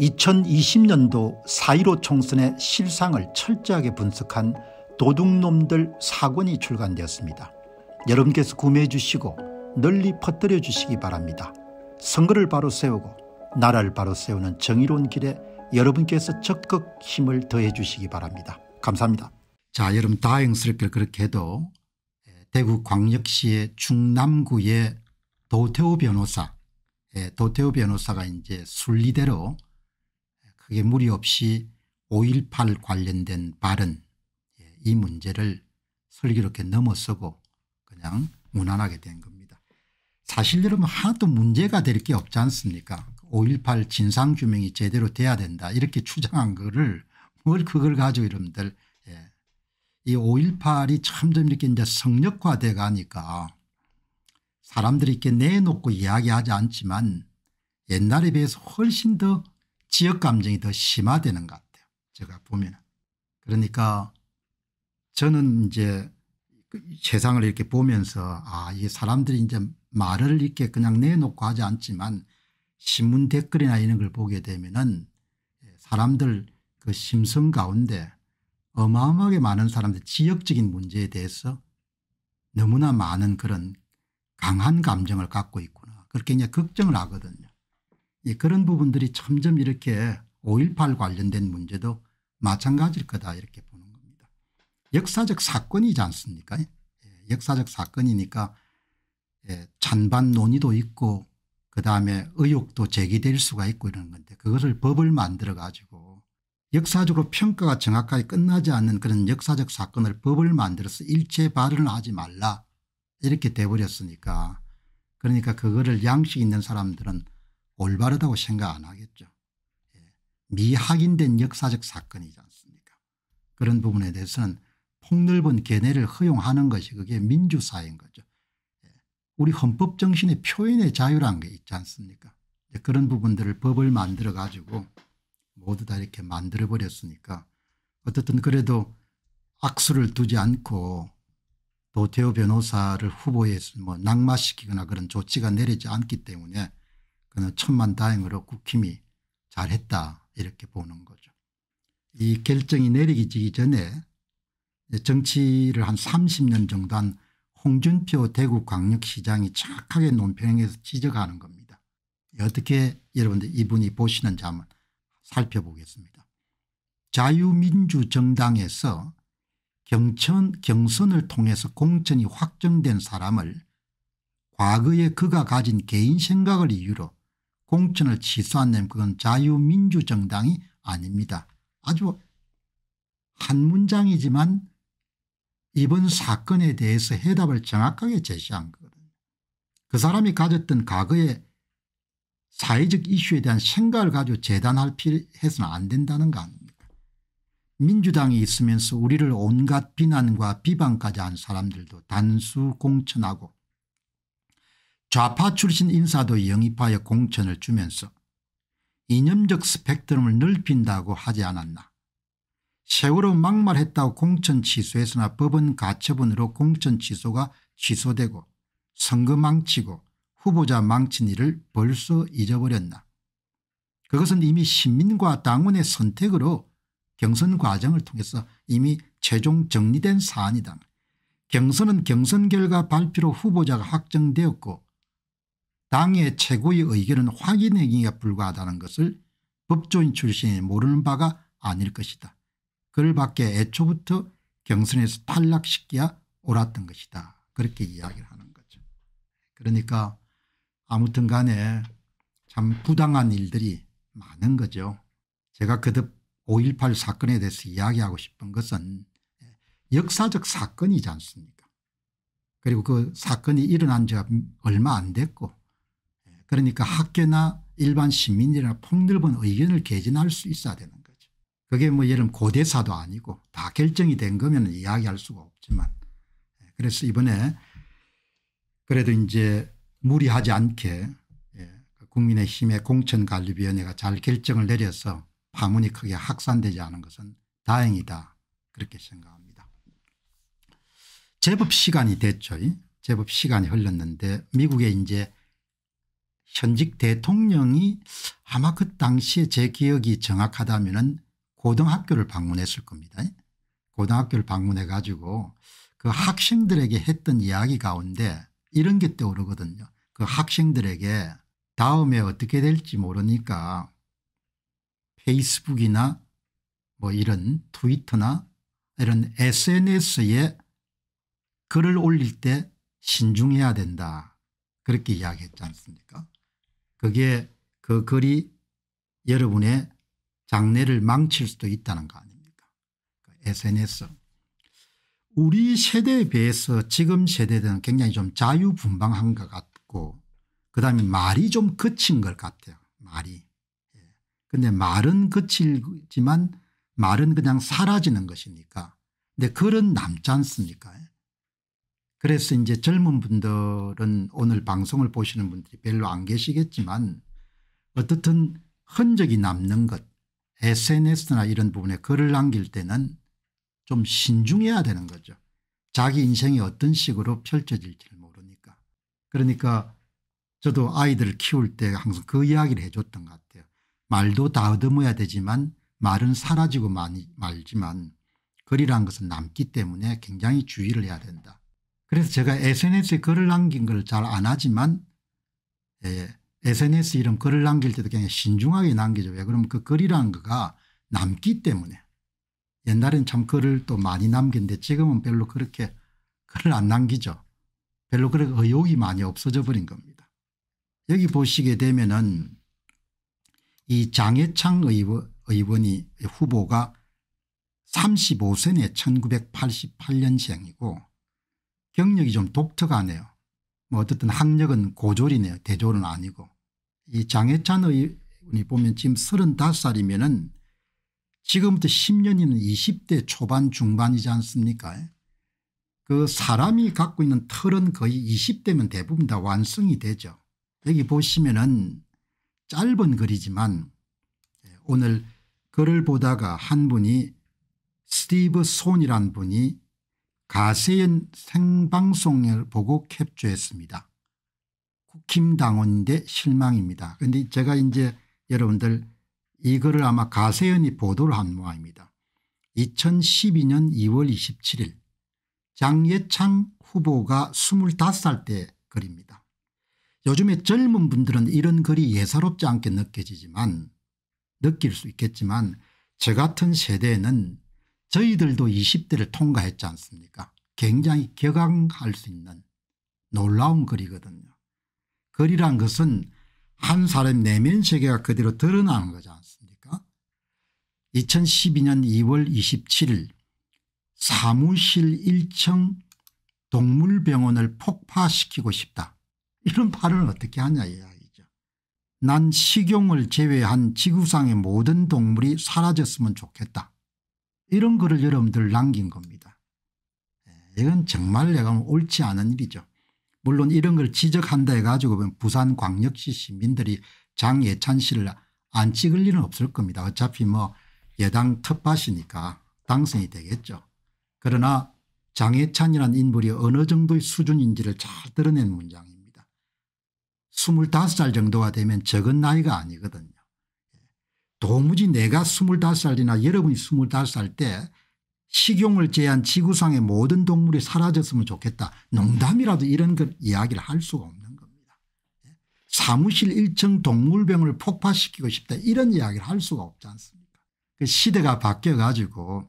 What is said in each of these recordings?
2020년도 4.15 총선의 실상을 철저하게 분석한 도둑놈들 사권이 출간되었습니다. 여러분께서 구매해 주시고 널리 퍼뜨려 주시기 바랍니다. 선거를 바로 세우고 나라를 바로 세우는 정의로운 길에 여러분께서 적극 힘을 더해 주시기 바랍니다. 감사합니다. 자 여러분 다행스럽게 그렇게 해도 예, 대구 광역시의 중남구의 도태우 변호사 예, 도태호 변호사가 이제 순리대로 그게 무리 없이 5.18 관련된 발언 예, 이 문제를 슬기롭게 넘어서고 그냥 무난하게 된 겁니다. 사실 여러분 하나도 문제가 될 게 없지 않습니까 5.18 진상규명이 제대로 돼야 된다 이렇게 주장한 거를 뭘 그걸 가지고 여러분들 예. 이 5.18이 점점 이렇게 이제 성역화돼 가니까 사람들이 이렇게 내놓고 이야기하지 않지만 옛날에 비해서 훨씬 더 지역 감정이 더 심화되는 것 같아요. 제가 보면. 그러니까 저는 이제 그 세상을 이렇게 보면서 아, 이 사람들이 이제 말을 이렇게 그냥 내놓고 하지 않지만 신문 댓글이나 이런 걸 보게 되면은 예, 사람들 그 심성 가운데 어마어마하게 많은 사람들 지역적인 문제에 대해서 너무나 많은 그런 강한 감정을 갖고 있구나. 그렇게 이제 걱정을 하거든요. 예, 그런 부분들이 점점 이렇게 5.18 관련된 문제도 마찬가지일 거다 이렇게 보는 겁니다. 역사적 사건이지 않습니까 예, 역사적 사건이니까 예, 찬반 논의도 있고 그다음에 의혹도 제기될 수가 있고 이런 건데 그것을 법을 만들어 가지고 역사적으로 평가가 정확하게 끝나지 않는 그런 역사적 사건을 법을 만들어서 일체 발언을 하지 말라 이렇게 돼버렸으니까 그러니까 그거를 양식 있는 사람들은 올바르다고 생각 안 하겠죠. 예. 미확인된 역사적 사건이지 않습니까 그런 부분에 대해서는 폭넓은 견해를 허용하는 것이 그게 민주사인 거죠. 예. 우리 헌법 정신의 표현의 자유란 게 있지 않습니까 그런 부분들을 법을 만들어 가지고 모두 다 이렇게 만들어 버렸으니까 어떻든 그래도 악수를 두지 않고 도태호 변호사를 후보에 뭐 낙마시키거나 그런 조치가 내리지 않기 때문에 그는 천만 다행으로 국힘이 잘했다 이렇게 보는 거죠. 이 결정이 내리기 전에 정치를 한 30년 정도 한 홍준표 대구광역시장이 착하게 논평에서 지적하는 겁니다. 어떻게 여러분들 이분이 보시는지 한번 살펴보겠습니다. 자유민주정당에서 경천, 경선을 통해서 공천이 확정된 사람을 과거에 그가 가진 개인 생각을 이유로 공천을 취소한 데 그건 자유민주정당이 아닙니다. 아주 한 문장이지만 이번 사건에 대해서 해답을 정확하게 제시한 거거든요. 그 사람이 가졌던 과거의 사회적 이슈에 대한 생각을 가지고 재단할 필요해서는 안 된다는 거 아닙니까 민주당이 있으면서 우리를 온갖 비난과 비방까지 한 사람들도 단수 공천하고 좌파 출신 인사도 영입하여 공천을 주면서 이념적 스펙트럼을 넓힌다고 하지 않았나. 세월호 막말했다고 공천 취소했으나 법은 가처분으로 공천 취소가 취소되고 선거 망치고 후보자 망친 일을 벌써 잊어버렸나. 그것은 이미 시민과 당원의 선택으로 경선 과정을 통해서 이미 최종 정리된 사안이다. 경선은 경선 결과 발표로 후보자가 확정되었고 당의 최고의 의견은 확인행위에 불과하다는 것을 법조인 출신이 모르는 바가 아닐 것이다. 그를 밖에 애초부터 경선에서 탈락시키야 옳았던 것이다. 그렇게 이야기를 하는 거죠. 그러니까 아무튼 간에 참 부당한 일들이 많은 거죠. 제가 그듭 5.18 사건에 대해서 이야기하고 싶은 것은 역사적 사건이지 않습니까 그리고 그 사건이 일어난 지가 얼마 안 됐고 그러니까 학교나 일반 시민이나 폭넓은 의견을 개진할 수 있어야 되는 거죠. 그게 뭐 예를 들면 고대사도 아니고 다 결정이 된 거면 이야기할 수가 없지만 예, 그래서 이번에 그래도 이제 무리하지 않게 예, 국민의힘의 공천관리위원회가 잘 결정을 내려서 파문이 크게 확산되지 않은 것은 다행이다 그렇게 생각합니다. 제법 시간이 됐죠. 제법 시간이 흘렀는데 미국의 이제 현직 대통령이 아마 그 당시에 제 기억이 정확하다면 고등학교를 방문했을 겁니다. 고등학교를 방문해 가지고 그 학생들에게 했던 이야기 가운데 이런 게 떠오르거든요. 그 학생들에게 다음에 어떻게 될지 모르니까 페이스북이나 뭐 이런 트위터나 이런 sns에 글을 올릴 때 신중해야 된다 그렇게 이야기했지 않습니까 그게 그 글이 여러분의 장래를 망칠 수도 있다는 거 아닙니까 sns. 그러니까 우리 세대에 비해서 지금 세대들은 굉장히 좀 자유분방한 것 같고 그다음에 말이 좀 거친 것 같아요. 말이. 예. 근데 말은 거칠지만 말은 그냥 사라지는 것이니까. 근데 글은 남지 않습니까 그래서 이제 젊은 분들은 오늘 방송을 보시는 분들이 별로 안 계시겠지만 어떻든 흔적이 남는 것 sns나 이런 부분에 글을 남길 때는 좀 신중해야 되는 거죠. 자기 인생이 어떤 식으로 펼쳐질지 모르니까. 그러니까 저도 아이들을 키울 때 항상 그 이야기를 해줬던 것 같아요. 말도 다얻어야 되지만 말은 사라지고 많이 말지만 글이란 것은 남기 때문에 굉장히 주의를 해야 된다. 그래서 제가 SNS에 글을 남긴 걸 잘 안 하지만 예, SNS 이름 글을 남길 때도 그냥 신중하게 남기죠. 왜 그러면 그 글이라는 거가 남기 때문에 옛날엔 참 글을 또 많이 남긴데 지금은 별로 그렇게 글을 안 남기죠. 별로 그렇게 의욕이 많이 없어져 버린 겁니다. 여기 보시게 되면은 이 장해창 의원, 의원이 후보가 35세네 1988년생이고 경력이 좀 독특하네요. 뭐 어쨌든 학력은 고졸이네요. 대졸은 아니고. 이 장해찬 의원이 보면 지금 35살이면은 지금부터 10년이면 20대 초반 중반이지 않습니까 그 사람이 갖고 있는 털은 거의 20대면 대부분 다 완성이 되죠. 여기 보시면은 짧은 글이지만 예, 오늘 글을 보다가 한 분이 스티브 손이란 분이 가세연 생방송을 보고 캡처했습니다. 국힘 당원대 실망입니다. 그런데 제가 이제 여러분들 이거를 아마 가세연이 보도를 한 모양입니다. 2012년 2월 27일 장예창 후보가 25살 때 글입니다. 요즘에 젊은 분들은 이런 글이 예사롭지 않게 느껴지지만 느낄 수 있겠지만 저 같은 세대는 저희들도 20대를 통과했지 않습니까 굉장히 격앙할 수 있는 놀라운 글이거든요. 글이란 것은 한 사람 내면 세계가 그대로 드러나는 거지 않습니까 2012년 2월 27일 사무실 1층 동물병원을 폭파시키고 싶다. 이런 발언을 어떻게 하냐 이야기죠. 난 식용을 제외한 지구상의 모든 동물이 사라졌으면 좋겠다. 이런 글을 여러분들 남긴 겁니다. 예, 이건 정말 내가 옳지 않은 일이죠. 물론 이런 걸 지적한다 해가지고 보면 부산 광역시 시민들이 장예찬 씨를 안 찍을 리는 없을 겁니다. 어차피 뭐 예당 텃밭이니까 당선이 되겠죠. 그러나 장해찬이란 인물이 어느 정도의 수준인지를 잘 드러낸 문장입니다. 25살 정도가 되면 적은 나이가 아니거든요. 도무지 내가 25살이나 여러분이 25살 때 식용을 제한 지구상의 모든 동물이 사라졌으면 좋겠다. 농담이라도 이런 걸 이야기를 할 수가 없는 겁니다. 사무실 1층 동물병을 폭파시키고 싶다 이런 이야기를 할 수가 없지 않습니까 그 시대가 바뀌어 가지고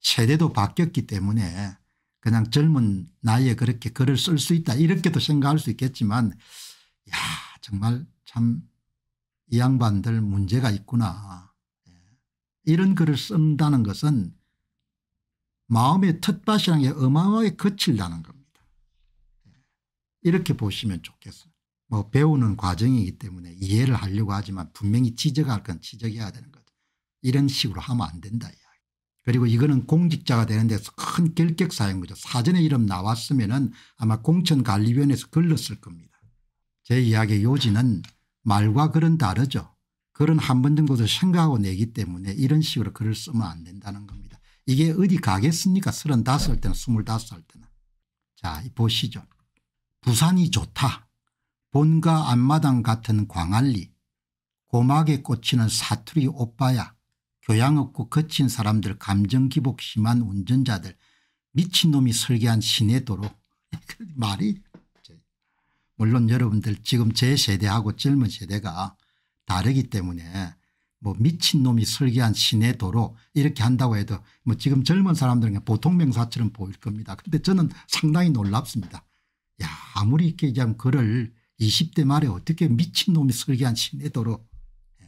세대도 바뀌었기 때문에 그냥 젊은 나이에 그렇게 글을 쓸 수 있다 이렇게도 생각할 수 있겠지만 야 정말 참이 양반들 문제가 있구나 예. 이런 글을 쓴다는 것은 마음의 텃밭이라는 게 어마어마하게 거칠다는 겁니다. 예. 이렇게 보시면 좋겠어요. 뭐 배우는 과정이기 때문에 이해를 하려고 하지만 분명히 지적할 건 지적해야 되는 거죠. 이런 식으로 하면 안 된다. 이야기. 그리고 이거는 공직자가 되는 데서 큰 결격사인 거죠. 사전에 이름 나왔으면 아마 공천관리위원회에서 걸렀을 겁니다. 제 이야기의 요지는 말과 글은 다르죠. 글은 한 번 정도도 생각하고 내기 때문에 이런 식으로 글을 쓰면 안 된다는 겁니다. 이게 어디 가겠습니까 35살 때나 25살 때나. 자 보시죠. 부산이 좋다. 본가 앞마당 같은 광안리 고막에 꽂히는 사투리 오빠야 교양 없고 거친 사람들 감정 기복 심한 운전자들 미친놈이 설계한 시내도로 말이 물론 여러분들 지금 제 세대하고 젊은 세대가 다르기 때문에 뭐 미친놈이 설계한 시내 도로 이렇게 한다고 해도 뭐 지금 젊은 사람들은 보통 명사처럼 보일 겁니다. 그런데 저는 상당히 놀랍습니다. 야 아무리 이렇게 얘기하면 글을 20대 말에 어떻게 미친놈이 설계한 시내 도로 예.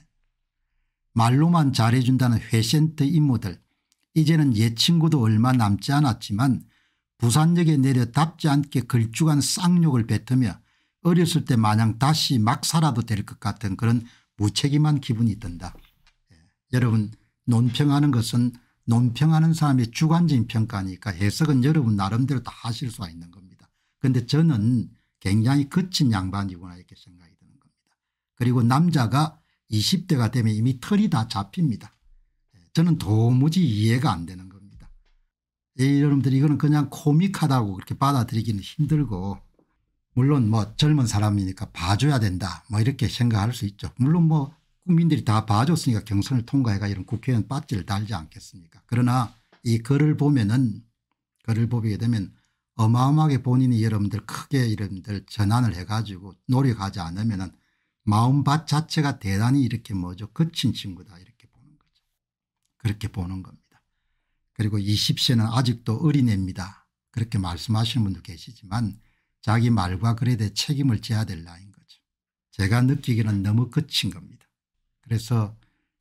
말로만 잘해준다는 회센트 임무들 이제는 옛 친구도 얼마 남지 않았지만 부산역에 내려 답지 않게 걸쭉한 쌍욕을 뱉으며 어렸을 때 마냥 다시 막 살아도 될 것 같은 그런 무책임한 기분이 든다. 예. 여러분 논평하는 것은 논평하는 사람의 주관적인 평가니까 해석은 여러분 나름대로 다 하실 수가 있는 겁니다. 그런데 저는 굉장히 거친 양반이구나 이렇게 생각이 드는 겁니다. 그리고 남자가 20대가 되면 이미 털이 다 잡힙니다. 예. 저는 도무지 이해가 안 되는 겁니다. 여러분들 이거는 그냥 코믹하다고 그렇게 받아들이기는 힘들고 물론 뭐 젊은 사람이니까 봐줘야 된다 뭐 이렇게 생각할 수 있죠. 물론 뭐 국민들이 다 봐줬으니까 경선을 통과해가 이런 국회의원 빠지를 달지 않겠습니까 그러나 이 글을 보면은 글을 보게 되면 어마어마하게 본인이 여러분들 크게 여러분들 전환을 해가지고 노력하지 않으면은 마음밭 자체가 대단히 이렇게 뭐죠 거친 친구다 이렇게 보는 거죠. 그렇게 보는 겁니다. 그리고 20세는 아직도 어린애입니다. 그렇게 말씀하시는 분도 계시지만 자기 말과 글에 대해 책임을 져야 될 나인 거죠. 제가 느끼기는 너무 거친 겁니다. 그래서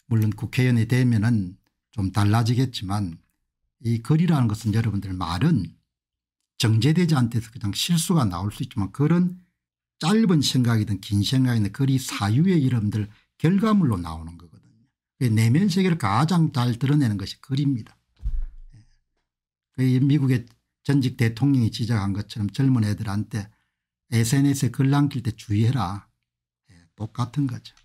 물론 국회의원이 되면은 좀 달라지겠지만 이 글이라는 것은 여러분들 말은 정제되지 않대서 그냥 실수가 나올 수 있지만 그런 짧은 생각이든 긴 생각이든 글이 사유의 이름들 결과물로 나오는 거거든요. 내면 세계를 가장 잘 드러내는 것이 글입니다. 예. 그 미국의 전직 대통령이 지적한 것처럼 젊은 애들한테 SNS에 글 남길 때 주의해라. 네, 똑같은 거죠.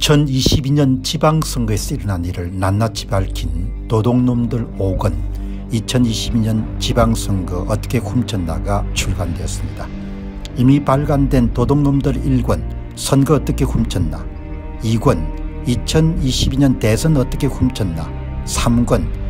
2022년 지방선거에서 일어난 일을 낱낱이 밝힌 도둑놈들 5권 2022년 지방선거 어떻게 훔쳤나가 출간되었습니다. 이미 발간된 도둑놈들 1권 선거 어떻게 훔쳤나 2권 2022년 대선 어떻게 훔쳤나 3권